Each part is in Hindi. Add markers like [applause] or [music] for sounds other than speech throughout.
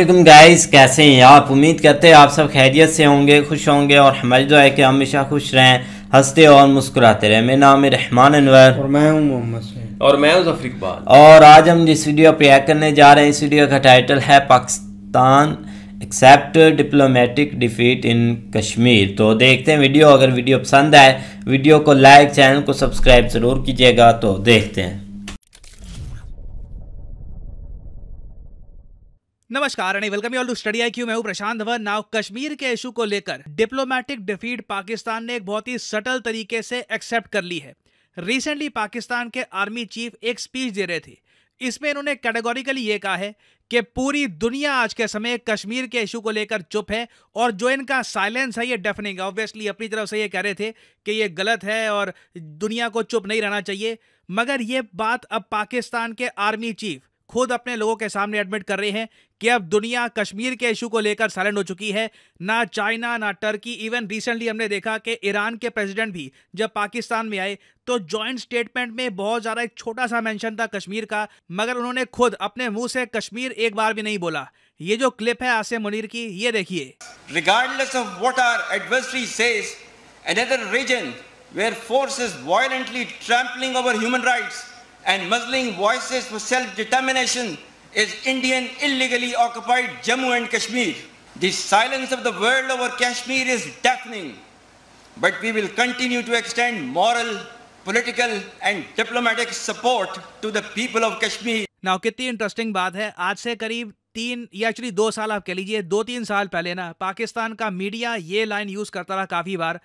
अल्लाम गाइस कैसे हैं आप उम्मीद करते हैं आप सब खैरियत से होंगे खुश होंगे और हमारी दुआ है कि हमेशा खुश रहें हंसते और मुस्कुराते रहें मेरा नाम है रहमान अनवर और मैं हूं मोहम्मद और मैं हूं जफर इकबाल और आज हम जिस वीडियो एक्ट करने जा रहे हैं इस वीडियो का टाइटल है Pakistan accept diplomatic defeat in Kashmir तो देखते हैं वीडियो अगर वीडियो पसंद आए वीडियो को लाइक चैनल को सब्सक्राइब ज़रूर कीजिएगा तो देखते हैं नमस्कार and welcome you all to study IQ क्यू मैं हूं प्रशांत धवन नाउ कश्मीर के इशू को लेकर डिप्लोमेटिक डिफीट पाकिस्तान ने एक बहुत ही सटल तरीके से एक्सेप्ट कर ली है रिसेंटली पाकिस्तान के आर्मी चीफ एक स्पीच दे रहे थे इसमें इन्होंने कैटेगोरिकली ये कहा है कि पूरी दुनिया आज के समय कश्मीर के इशू को लेकर चुप है और जो इनका साइलेंस है ये डेफिनेट ऑब्वियसली अपनी तरफ से ये कह रहे थे कि ये गलत है और दुनिया को चुप नहीं रहना चाहिए मगर ये बात अब पाकिस्तान के आर्मी चीफ खुद अपने लोगों के सामने एडमिट कर रहे हैं कि अब दुनिया कश्मीर के इशू को लेकर साइलेंट हो चुकी है ना चाइना ना टर्की इवन रिसेंटली हमने देखा कि ईरान के प्रेसिडेंट भी जब पाकिस्तान में आए तो जॉइंट स्टेटमेंट में बहुत ज़्यादा एक छोटा सा मेंशन था कश्मीर का मगर उन्होंने खुद अपने मुंह से कश्मीर एक बार भी नहीं बोला ये जो क्लिप है आसिम मुनीर की ये देखिए regardless of what are adversary says another region where force is violently trampling over human rights and muzzling voices for self-determination is Indian illegally occupied Jammu and Kashmir. The silence of the world over Kashmir is deafening, but we will continue to extend moral, political and diplomatic support to the people of Kashmir. Now, कितनी interesting बात है आज से करीब तीन या एक्चुअली दो साल आप कह लीजिए दो तीन साल पहले ना पाकिस्तान का मीडिया ये लाइन यूज़ करता रहा काफ़ी बार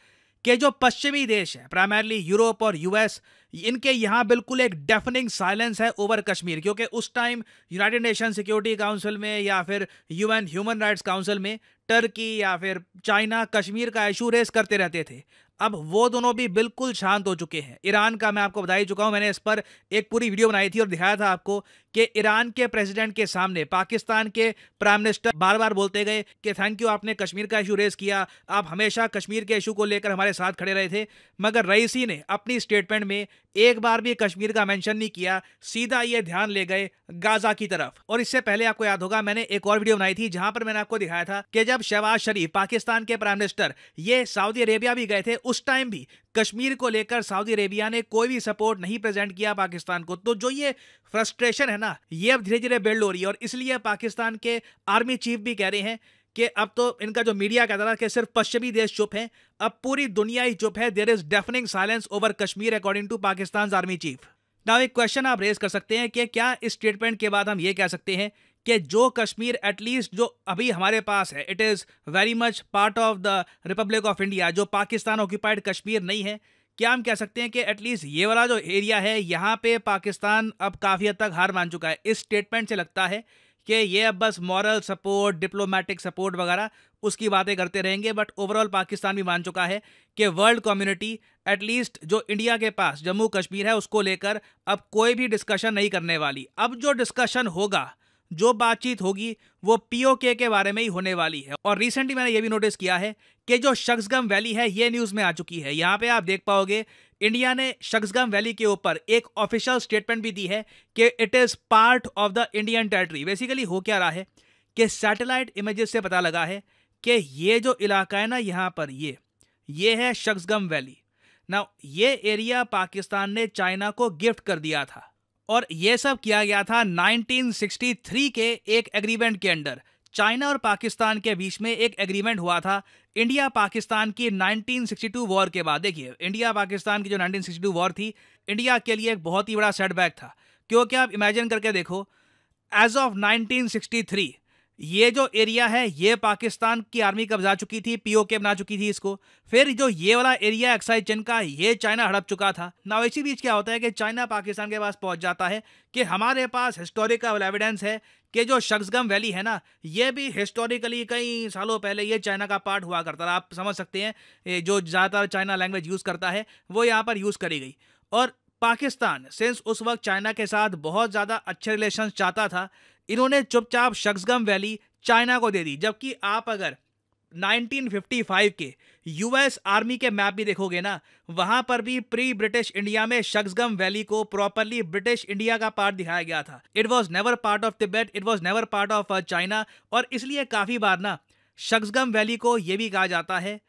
कि जो पश्चिमी देश है प्राइमरली यूरोप और यूएस इनके यहाँ बिल्कुल एक डेफनिंग साइलेंस है ओवर कश्मीर क्योंकि उस time United Nation Security Council में या फिर यूएन ह्यूमन राइट्स काउंसिल में टर्की या फिर चाइना कश्मीर का इशू रेस करते रहते थे अब वो दोनों भी बिल्कुल शांत हो चुके हैं ईरान का मैं आपको बता ही चुका हूँ मैंने इस पर एक पूरी वीडियो बनाई थी और दिखाया था आपको कि ईरान के प्रेसिडेंट के सामने पाकिस्तान के प्राइम मिनिस्टर बार बार बोलते गए कि थैंक यू आपने कश्मीर का इशू रेज किया आप हमेशा कश्मीर के इशू को लेकर हमारे साथ खड़े रहे थे मगर रईसी ने अपनी स्टेटमेंट में एक बार भी कश्मीर का मेंशन नहीं किया सीधा ये ध्यान ले गए गाजा की तरफ और इससे पहले आपको याद होगा मैंने एक और वीडियो बनाई थी जहां पर मैंने आपको दिखाया था कि जब शहबाज शरीफ पाकिस्तान के प्राइम मिनिस्टर ये सऊदी अरेबिया भी गए थे उस टाइम भी कश्मीर को लेकर सऊदी अरेबिया ने कोई भी सपोर्ट नहीं प्रेजेंट किया पाकिस्तान को तो जो ये फ्रस्ट्रेशन है ना ये अब धीरे धीरे बिल्ड हो रही है और इसलिए पाकिस्तान के आर्मी चीफ भी कह रहे हैं कि अब तो इनका जो मीडिया कहता था कि सिर्फ पश्चिमी देश चुप हैं अब पूरी दुनिया ही चुप है there is deafening silence over Kashmir according to Pakistan army chief now एक क्वेश्चन आप रेज कर सकते हैं कि क्या इस स्टेटमेंट के बाद हम ये कह सकते हैं कि जो कश्मीर एटलीस्ट जो अभी हमारे पास है it is very much part of the Republic of India जो पाकिस्तान ऑक्यूपाइड कश्मीर नहीं है क्या हम कह सकते हैं कि एटलीस्ट ये वाला जो एरिया है यहाँ पे पाकिस्तान अब काफ़ी हद तक हार मान चुका है इस स्टेटमेंट से लगता है कि ये अब बस मॉरल सपोर्ट डिप्लोमेटिक सपोर्ट वगैरह उसकी बातें करते रहेंगे बट ओवरऑल पाकिस्तान भी मान चुका है कि वर्ल्ड कम्युनिटी एटलीस्ट जो इंडिया के पास जम्मू कश्मीर है उसको लेकर अब कोई भी डिस्कशन नहीं करने वाली अब जो डिस्कशन होगा जो बातचीत होगी वो पीओके के बारे में ही होने वाली है और रिसेंटली मैंने ये भी नोटिस किया है कि जो शख्सगम वैली है ये न्यूज़ में आ चुकी है यहाँ पे आप देख पाओगे इंडिया ने शख्सगम वैली के ऊपर एक ऑफिशियल स्टेटमेंट भी दी है कि it is part of the Indian territory basically हो क्या रहा है कि सैटेलाइट इमेजेस से पता लगा है कि ये जो इलाका है ना यहाँ पर ये ये है शख्सगम वैली ना ये एरिया पाकिस्तान ने चाइना को गिफ्ट कर दिया था और ये सब किया गया था 1963 के एक एग्रीमेंट के अंडर चाइना और पाकिस्तान के बीच में एक एग्रीमेंट हुआ था इंडिया पाकिस्तान की 1962 वॉर के बाद देखिए इंडिया पाकिस्तान की जो 1962 वॉर थी इंडिया के लिए एक बहुत ही बड़ा सेटबैक था क्योंकि आप इमेजिन करके देखो एज ऑफ 1963 ये जो एरिया है ये पाकिस्तान की आर्मी कब्जा चुकी थी पीओके बना चुकी थी इसको फिर जो ये वाला एरिया एक्साइज चेन का ये चाइना हड़प चुका था ना इसी बीच क्या होता है कि चाइना पाकिस्तान के पास पहुंच जाता है कि हमारे पास हिस्टोरिकल एविडेंस है कि जो शख्सगम वैली है ना ये भी हिस्टोरिकली कई सालों पहले ये चाइना का पार्ट हुआ करता था आप समझ सकते हैं जो ज़्यादातर चाइना लैंग्वेज यूज़ करता है वो यहाँ पर यूज़ करी गई और पाकिस्तान सिंस उस वक्त चाइना के साथ बहुत ज़्यादा अच्छे रिलेशन चाहता था इन्होंने चुपचाप शख्सगम वैली चाइना को दे दी जबकि आप अगर 1955 के यूएस आर्मी के मैप भी देखोगे ना वहां पर भी प्री ब्रिटिश इंडिया में शख्सगम वैली को प्रॉपरली ब्रिटिश इंडिया का पार्ट दिखाया गया था it was never part of Tibet it was never part of China और इसलिए काफी बार ना शख्सगम वैली को यह भी कहा जाता है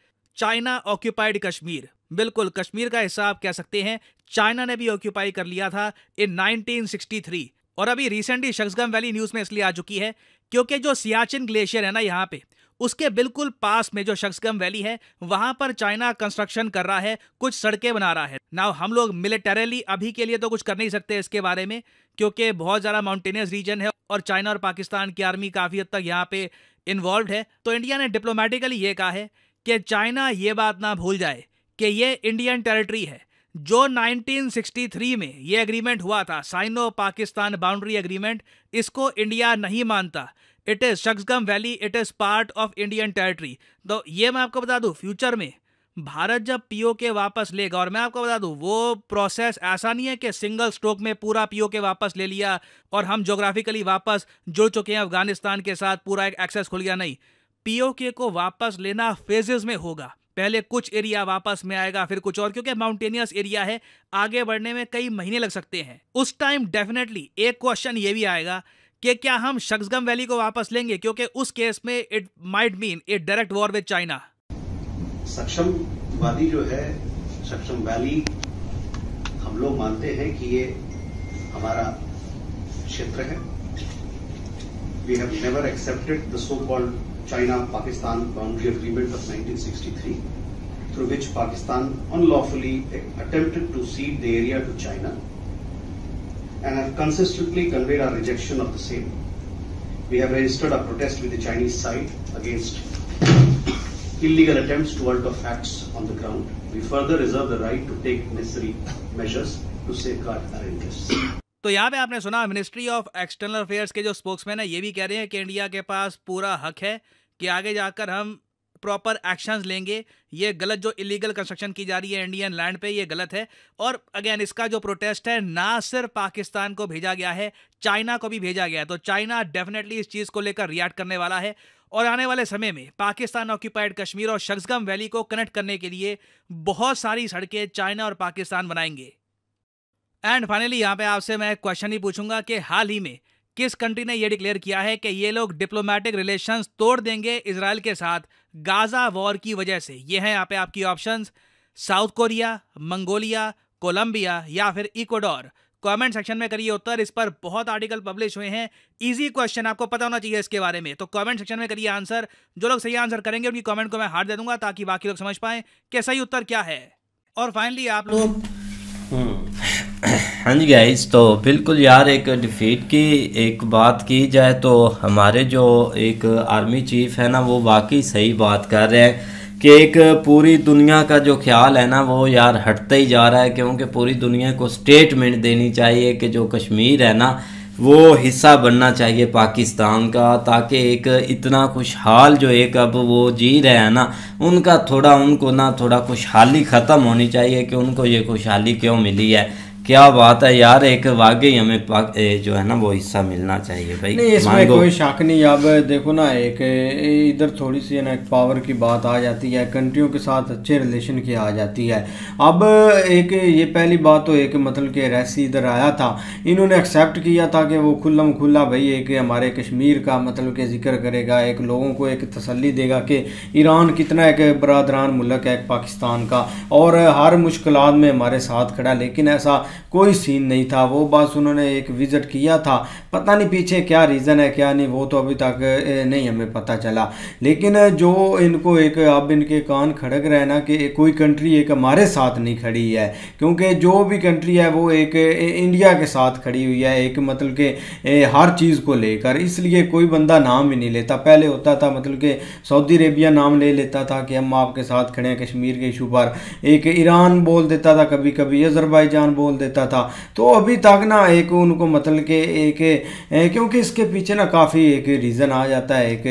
चाइना ऑक्यूपाइड कश्मीर बिल्कुल कश्मीर का हिस्सा आप कह सकते हैं चाइना ने भी ऑक्यूपाई कर लिया था इन 1963 और अभी रिसेंटली शख्सगम वैली न्यूज़ में इसलिए आ चुकी है क्योंकि जो सियाचिन ग्लेशियर है ना यहाँ पे उसके बिल्कुल पास में जो शख्सगम वैली है वहां पर चाइना कंस्ट्रक्शन कर रहा है कुछ सड़कें बना रहा है ना हम लोग मिलिटरली अभी के लिए तो कुछ कर नहीं सकते इसके बारे में क्योंकि बहुत ज़्यादा माउंटेनियस रीजन है और चाइना और पाकिस्तान की आर्मी काफ़ी हद तक यहाँ पे इन्वॉल्व है तो इंडिया ने डिप्लोमेटिकली ये कहा है कि चाइना ये बात ना भूल जाए कि ये इंडियन टेरिटरी है जो 1963 में ये एग्रीमेंट हुआ था साइनो पाकिस्तान बाउंड्री एग्रीमेंट इसको इंडिया नहीं मानता it is Shaksgam valley it is part of Indian territory तो ये मैं आपको बता दूँ फ्यूचर में भारत जब के वापस लेगा और मैं आपको बता दूं वो प्रोसेस ऐसा नहीं है कि सिंगल स्ट्रोक में पूरा के वापस ले लिया और हम जोग्राफिकली वापस जुड़ चुके हैं अफगानिस्तान के साथ पूरा एक एक्सेस खुल गया नहीं पीओके को वापस लेना फेजेस में होगा पहले कुछ एरिया वापस में आएगा फिर कुछ और क्योंकि माउंटेनियस एरिया है आगे बढ़ने में कई महीने लग सकते हैं उस टाइम डेफिनेटली एक क्वेश्चन ये भी आएगा कि क्या हम शख्सगम वैली को वापस लेंगे क्योंकि उस केस में it might mean a direct war with China सक्षम वादी जो है सक्षम वैली हम लोग मानते हैं कि ये हमारा क्षेत्र है we have never accepted the so called China-Pakistan Boundary Agreement of 1963, through which Pakistan unlawfully attempted to cede the area to China and have consistently conveyed our rejection of the same. We have registered a protest with the Chinese side against illegal attempts to alter facts on the ground. We further reserve the right to take necessary measures to safeguard our interests. तो यहाँ पे आपने सुना मिनिस्ट्री ऑफ एक्सटर्नल अफेयर्स के जो स्पोक्समैन है ये भी कह रहे हैं कि इंडिया के पास पूरा हक है कि आगे जाकर हम प्रॉपर एक्शंस लेंगे ये गलत जो इलीगल कंस्ट्रक्शन की जा रही है इंडियन लैंड पे ये गलत है और अगेन इसका जो प्रोटेस्ट है ना सिर्फ पाकिस्तान को भेजा गया है चाइना को भी भेजा गया है तो चाइना डेफिनेटली इस चीज़ को लेकर रिएक्ट करने वाला है और आने वाले समय में पाकिस्तान ऑक्यूपाइड कश्मीर और शख्सगम वैली को कनेक्ट करने के लिए बहुत सारी सड़कें चाइना और पाकिस्तान बनाएंगे एंड फाइनली यहाँ पे आपसे मैं क्वेश्चन ही पूछूंगा कि हाल ही में किस कंट्री ने यह डिक्लेयर किया है कि ये लोग डिप्लोमेटिक रिलेशंस तोड़ देंगे इसराइल के साथ गाजा वॉर की वजह से ये हैं यहाँ पे आपकी options South Korea Mongolia Colombia या फिर इक्वाडोर कमेंट सेक्शन में करिए उत्तर इस पर बहुत आर्टिकल पब्लिश हुए हैं इजी क्वेश्चन आपको पता होना चाहिए इसके बारे में तो कमेंट सेक्शन में करिए आंसर जो लोग सही आंसर करेंगे उनकी कमेंट को मैं हार दे दूंगा ताकि बाकी लोग समझ पाएं कि सही उत्तर क्या है और फाइनली आप लोग तो हाँ जी गाइज तो बिल्कुल यार एक डिफीट की एक बात की जाए तो हमारे जो एक आर्मी चीफ है ना वो वाकई सही बात कर रहे हैं कि एक पूरी दुनिया का जो ख्याल है ना वो यार हटता ही जा रहा है क्योंकि पूरी दुनिया को स्टेटमेंट देनी चाहिए कि जो कश्मीर है ना वो हिस्सा बनना चाहिए पाकिस्तान का ताकि एक इतना खुशहाल जो एक अब वो जी रहे हैं ना उनका थोड़ा उनको ना थोड़ा खुशहाली ख़त्म होनी चाहिए कि उनको ये खुशहाली क्यों मिली है क्या बात है यार एक वाकई हमें जो है ना वो हिस्सा मिलना चाहिए भाई नहीं इसमें कोई शक नहीं अब देखो ना एक इधर थोड़ी सी ना एक पावर की बात आ जाती है कंट्रियों के साथ अच्छे रिलेशन की आ जाती है अब एक ये पहली बात तो एक मतलब कि रैसी इधर आया था इन्होंने एक्सेप्ट किया था कि वो खुल्लम खुल्ला भाई एक हमारे कश्मीर का मतलब के जिक्र करेगा एक लोगों को एक तसली देगा कि ईरान कितना एक बरदरान मुल्क है पाकिस्तान का और हर मुश्किल में हमारे साथ खड़ा लेकिन ऐसा कोई सीन नहीं था वो बस उन्होंने एक विजिट किया था पता नहीं पीछे क्या रीज़न है क्या नहीं वो तो अभी तक नहीं हमें पता चला लेकिन जो इनको एक अब इनके कान खड़क रहे ना कि कोई कंट्री एक हमारे साथ नहीं खड़ी है क्योंकि जो भी कंट्री है वो एक इंडिया के साथ खड़ी हुई है एक मतलब के हर चीज़ को लेकर इसलिए कोई बंदा नाम ही नहीं लेता पहले होता था मतलब कि सऊदी अरेबिया नाम ले लेता था कि हम आपके साथ खड़े हैं कश्मीर के इशू पर एक ईरान बोल देता था कभी कभी अजरबाई बोल देता देता था तो अभी तक ना एक उनको मतलब के एक, क्योंकि इसके पीछे ना काफ़ी एक रीज़न आ जाता है एक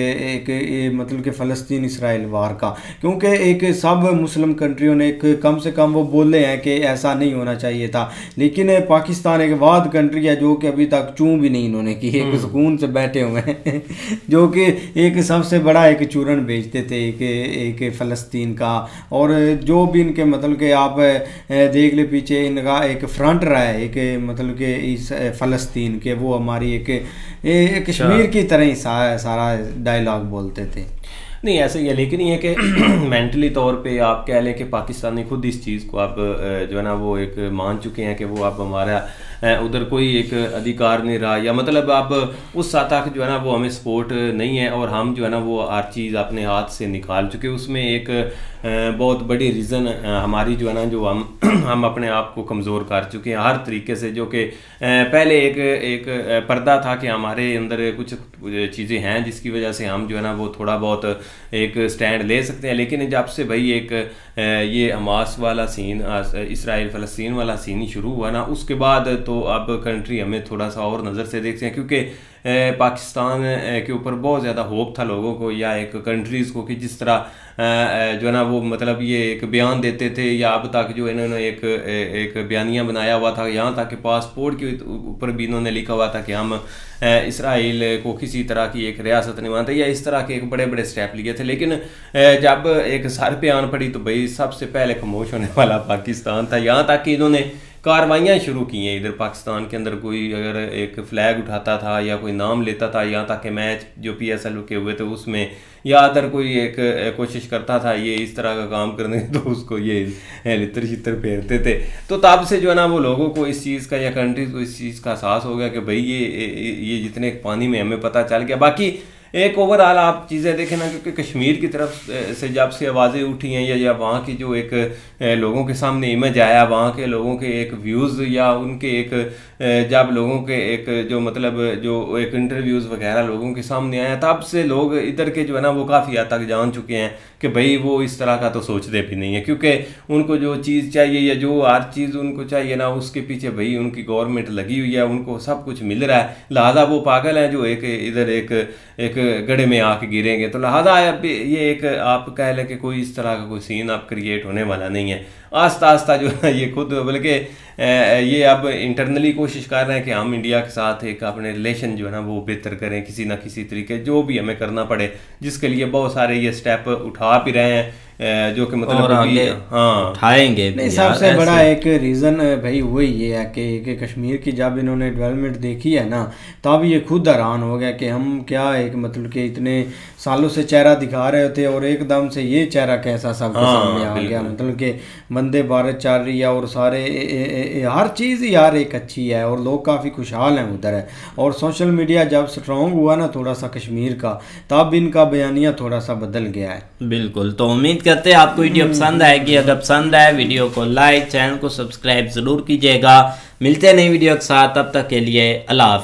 एक, मतलब के फ़लस्तीन इसराइल वार का क्योंकि एक सब मुस्लिम कंट्रियों ने एक कम से कम वो बोले हैं कि ऐसा नहीं होना चाहिए था लेकिन पाकिस्तान एक वाद कंट्री है जो कि अभी तक चूँ भी नहीं इन्होंने की एक हम्म। सुकून से बैठे हुए हैं [laughs] जो कि एक सबसे बड़ा एक चूरन बेचते थे एक एक फ़लस्तीन का और जो भी इनके मतलब के आप देख ले पीछे इनका एक फ्र फ्रंट रहा है एक मतलब कि इस फ़लस्तीन के वो हमारी एक, अच्छा। कश्मीर की तरह ही सा, सारा डायलॉग बोलते थे नहीं ऐसा ही है लेकिन ये कि मेंटली [clears throat] तौर पे आप कह लें कि पाकिस्तानी खुद इस चीज़ को आप जो है ना वो एक मान चुके हैं कि वो आप हमारा उधर कोई एक अधिकार नहीं रहा या मतलब आप उस सतह के जो है ना वो हमें सपोर्ट नहीं है और हम जो है ना वो हर चीज़ अपने हाथ से निकाल चुके उसमें एक बहुत बड़ी रीज़न हमारी जो है ना जो हम हम अपने आप को कमज़ोर कर चुके हैं हर तरीके से जो कि पहले एक एक पर्दा था कि हमारे अंदर कुछ चीज़ें हैं जिसकी वजह से हम जो है ना वो थोड़ा बहुत एक स्टैंड ले सकते हैं लेकिन जब से भाई एक ये हमास वाला सीन इसराइल फ़लस्तीन वाला सीन शुरू हुआ ना उसके बाद तो अब कंट्री हमें थोड़ा सा और नज़र से देखते हैं क्योंकि पाकिस्तान के ऊपर बहुत ज़्यादा होप था लोगों को या एक कंट्रीज़ को कि जिस तरह जो है ना वो मतलब ये एक बयान देते थे या अब तक जो इन्होंने एक एक बयानिया बनाया हुआ था यहाँ तक कि पासपोर्ट के ऊपर भी इन्होंने लिखा हुआ था कि हम इसराइल को किसी किसी तरह की एक रियासत निभाते या इस तरह के एक बड़े बड़े स्टेप लिए थे लेकिन जब एक सर पे आन पड़ी तो भाई सबसे पहले खामोश होने वाला पाकिस्तान था यहाँ तक कि इन्होंने कार्रवाइयाँ शुरू की हैं इधर पाकिस्तान के अंदर कोई अगर एक फ़्लैग उठाता था या कोई नाम लेता था यहाँ तक कि मैच जो पी एस एल के हुए थे उसमें या अदर कोई एक कोशिश करता था ये इस तरह का काम करने [laughs] तो उसको ये लितर शितर फेरते थे तो तब से जो है ना वो लोगों को इस चीज़ का या कंट्री को इस चीज़ का एहसास हो गया कि भाई ये ये जितने पानी में हमें पता चल गया बाकी एक ओवरऑल आप चीज़ें देखें ना क्योंकि कश्मीर की तरफ से जब से आवाज़ें उठी हैं या जब वहाँ की जो एक लोगों के सामने इमेज आया वहाँ के लोगों के एक व्यूज़ या उनके एक जब लोगों के एक जो मतलब जो एक इंटरव्यूज़ वगैरह लोगों के सामने आया तब से लोग इधर के जो है ना वो काफ़ी हद तक जान चुके हैं कि भाई वो इस तरह का तो सोचते भी नहीं है क्योंकि उनको जो चीज़ चाहिए या जो हर चीज़ उनको चाहिए ना उसके पीछे भाई उनकी गवर्नमेंट लगी हुई है उनको सब कुछ मिल रहा है लिहाजा वो पागल हैं जो एक इधर एक एक गड़े में आके गिरेंगे तो लिहाजा अब ये एक आप कह लें कि कोई इस तरह का कोई सीन आप क्रिएट होने वाला नहीं है आस्ता आस्ता जो है ये खुद बल्कि ये अब इंटरनली कोशिश कर रहे हैं कि हम इंडिया के साथ एक अपने रिलेशन जो है ना वो बेहतर करें किसी ना किसी तरीके जो भी हमें करना पड़े जिसके लिए बहुत सारे ये स्टेप उठा भी रहे हैं जो कि मतलब और आगे हाँ उठाएंगे सबसे बड़ा एक रीज़न भाई वही ये है कि, कि कश्मीर की जब इन्होंने डेवलपमेंट देखी है ना तब ये खुद हैरान हो गया कि हम क्या एक मतलब कि इतने सालों से चेहरा दिखा रहे थे और एकदम से ये चेहरा कैसा सब हाँ, सामने आ गया मतलब कि वंदे भारत चल रही है और सारे ए, ए, ए, हर चीज़ यार एक अच्छी है और लोग काफ़ी खुशहाल हैं उधर है और सोशल मीडिया जब स्ट्रॉन्ग हुआ ना थोड़ा सा कश्मीर का तब इनका बयानिया थोड़ा सा बदल गया है बिल्कुल तो उम्मीद करते हैं आपको वीडियो पसंद आएगी अगर पसंद आए वीडियो को लाइक चैनल को सब्सक्राइब ज़रूर कीजिएगा मिलते हैं नई वीडियो के साथ तब तक के लिए अला